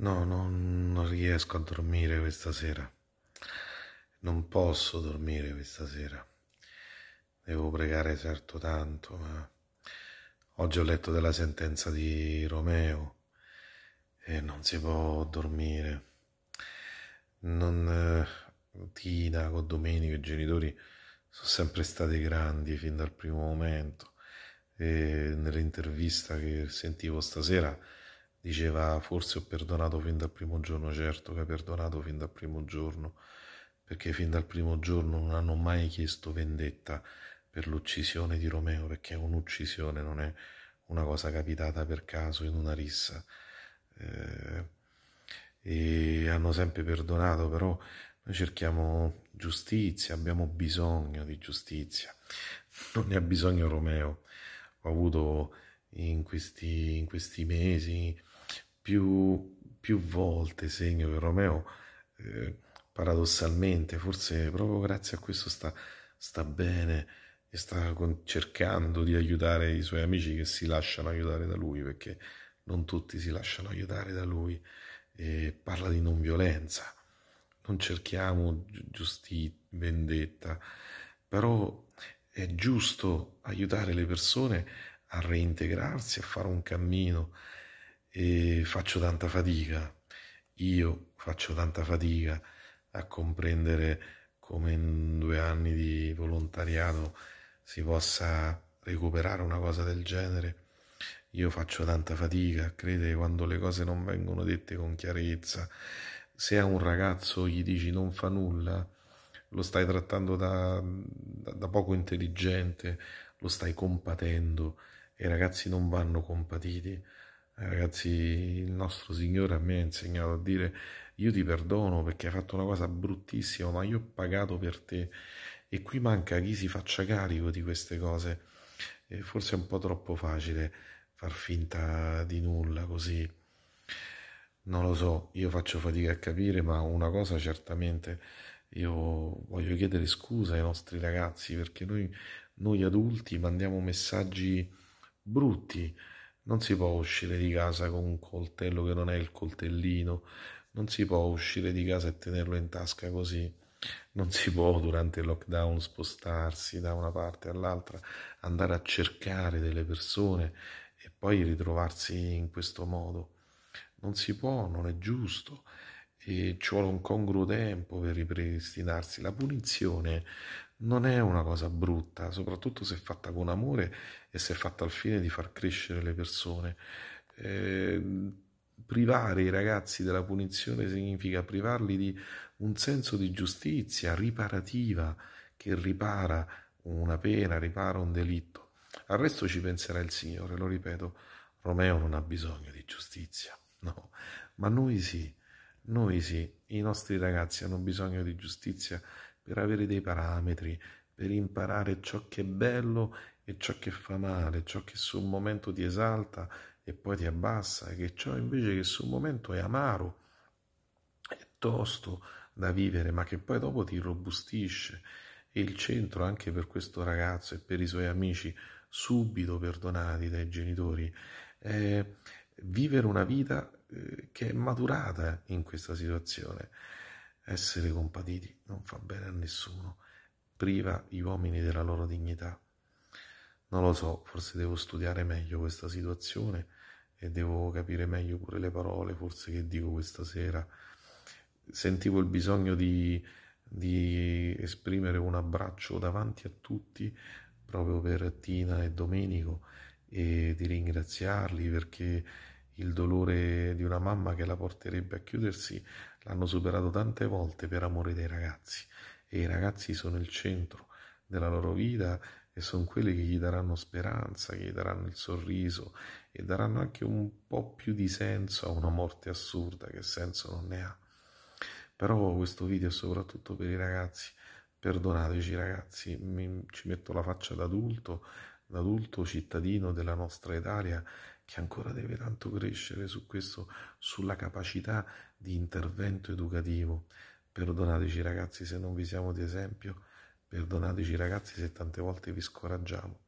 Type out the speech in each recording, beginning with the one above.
No, no, non riesco a dormire questa sera. Non posso dormire questa sera. Devo pregare certo tanto, ma oggi ho letto della sentenza di Romeo e non si può dormire. Non eh, Tina con Domenico, i genitori sono sempre stati grandi fin dal primo momento. E nell'intervista che sentivo stasera diceva forse ho perdonato fin dal primo giorno, certo che hai perdonato fin dal primo giorno, perché fin dal primo giorno non hanno mai chiesto vendetta per l'uccisione di Romeo, perché è un'uccisione, non è una cosa capitata per caso in una rissa. Eh, e hanno sempre perdonato, però noi cerchiamo giustizia, abbiamo bisogno di giustizia, non ne ha bisogno Romeo. Ho avuto in questi, in questi mesi più, più volte segno che Romeo, eh, paradossalmente, forse proprio grazie a questo sta, sta bene e sta con, cercando di aiutare i suoi amici che si lasciano aiutare da lui, perché non tutti si lasciano aiutare da lui, e parla di non violenza. Non cerchiamo giustizia, vendetta, però è giusto aiutare le persone a reintegrarsi, a fare un cammino, e faccio tanta fatica, io faccio tanta fatica a comprendere come in due anni di volontariato si possa recuperare una cosa del genere. Io faccio tanta fatica a credere quando le cose non vengono dette con chiarezza. Se a un ragazzo gli dici non fa nulla, lo stai trattando da, da poco intelligente, lo stai compatendo e i ragazzi non vanno compatiti. Eh, ragazzi, il nostro Signore a me ha insegnato a dire io ti perdono perché hai fatto una cosa bruttissima, ma io ho pagato per te. E qui manca chi si faccia carico di queste cose. E forse è un po' troppo facile far finta di nulla così. Non lo so, io faccio fatica a capire, ma una cosa certamente io voglio chiedere scusa ai nostri ragazzi perché noi, noi adulti mandiamo messaggi brutti non si può uscire di casa con un coltello che non è il coltellino, non si può uscire di casa e tenerlo in tasca così, non si può durante il lockdown spostarsi da una parte all'altra, andare a cercare delle persone e poi ritrovarsi in questo modo. Non si può, non è giusto e ci vuole un congruo tempo per ripristinarsi. La punizione non è una cosa brutta, soprattutto se fatta con amore e se fatta al fine di far crescere le persone. Eh, privare i ragazzi della punizione significa privarli di un senso di giustizia riparativa che ripara una pena, ripara un delitto. Al resto ci penserà il Signore, lo ripeto, Romeo non ha bisogno di giustizia, no, ma noi sì. Noi sì, i nostri ragazzi hanno bisogno di giustizia per avere dei parametri, per imparare ciò che è bello e ciò che fa male, ciò che sul momento ti esalta e poi ti abbassa, e che ciò invece che sul momento è amaro, è tosto da vivere, ma che poi dopo ti robustisce. E il centro anche per questo ragazzo e per i suoi amici, subito perdonati dai genitori, è, vivere una vita eh, che è maturata in questa situazione. Essere compatiti non fa bene a nessuno, priva gli uomini della loro dignità. Non lo so, forse devo studiare meglio questa situazione e devo capire meglio pure le parole, forse che dico questa sera. Sentivo il bisogno di, di esprimere un abbraccio davanti a tutti proprio per Tina e Domenico e di ringraziarli perché il dolore di una mamma che la porterebbe a chiudersi l'hanno superato tante volte per amore dei ragazzi e i ragazzi sono il centro della loro vita e sono quelli che gli daranno speranza, che gli daranno il sorriso e daranno anche un po' più di senso a una morte assurda che senso non ne ha. Però questo video è soprattutto per i ragazzi, perdonateci ragazzi, mi, ci metto la faccia d'adulto, l'adulto cittadino della nostra Italia che ancora deve tanto crescere su questo, sulla capacità di intervento educativo. Perdonateci ragazzi se non vi siamo di esempio, perdonateci ragazzi se tante volte vi scoraggiamo.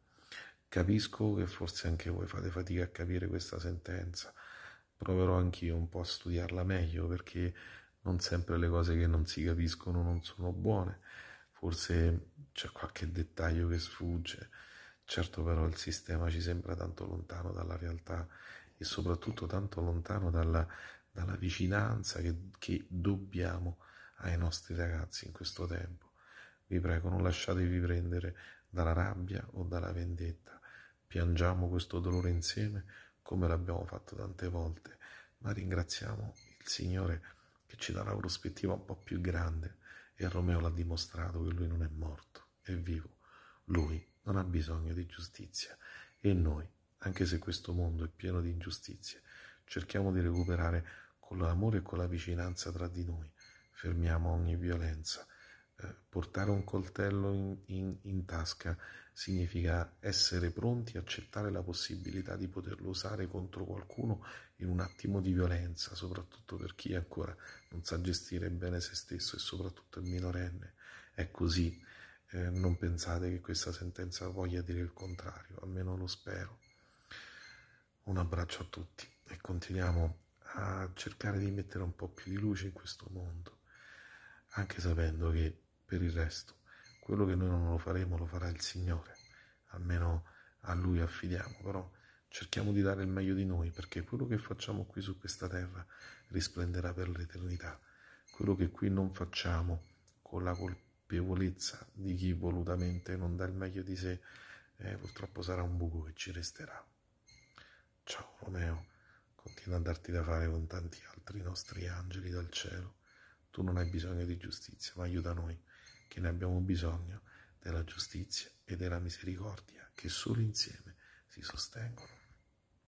Capisco che forse anche voi fate fatica a capire questa sentenza, proverò anch'io un po' a studiarla meglio perché non sempre le cose che non si capiscono non sono buone, forse c'è qualche dettaglio che sfugge Certo però il sistema ci sembra tanto lontano dalla realtà e soprattutto tanto lontano dalla, dalla vicinanza che, che dobbiamo ai nostri ragazzi in questo tempo. Vi prego, non lasciatevi prendere dalla rabbia o dalla vendetta. Piangiamo questo dolore insieme come l'abbiamo fatto tante volte, ma ringraziamo il Signore che ci dà una prospettiva un po' più grande e Romeo l'ha dimostrato che lui non è morto, è vivo. Lui non ha bisogno di giustizia e noi, anche se questo mondo è pieno di ingiustizie, cerchiamo di recuperare con l'amore e con la vicinanza tra di noi, fermiamo ogni violenza. Eh, portare un coltello in, in, in tasca significa essere pronti a accettare la possibilità di poterlo usare contro qualcuno in un attimo di violenza, soprattutto per chi ancora non sa gestire bene se stesso e soprattutto è minorenne. È così eh, non pensate che questa sentenza voglia dire il contrario, almeno lo spero. Un abbraccio a tutti e continuiamo a cercare di mettere un po' più di luce in questo mondo, anche sapendo che per il resto quello che noi non lo faremo lo farà il Signore, almeno a Lui affidiamo, però cerchiamo di dare il meglio di noi perché quello che facciamo qui su questa terra risplenderà per l'eternità, quello che qui non facciamo con la colpa colpevolezza di chi volutamente non dà il meglio di sé, eh, purtroppo sarà un buco che ci resterà. Ciao Romeo, continua a darti da fare con tanti altri nostri angeli dal cielo. Tu non hai bisogno di giustizia, ma aiuta noi, che ne abbiamo bisogno della giustizia e della misericordia, che solo insieme si sostengono.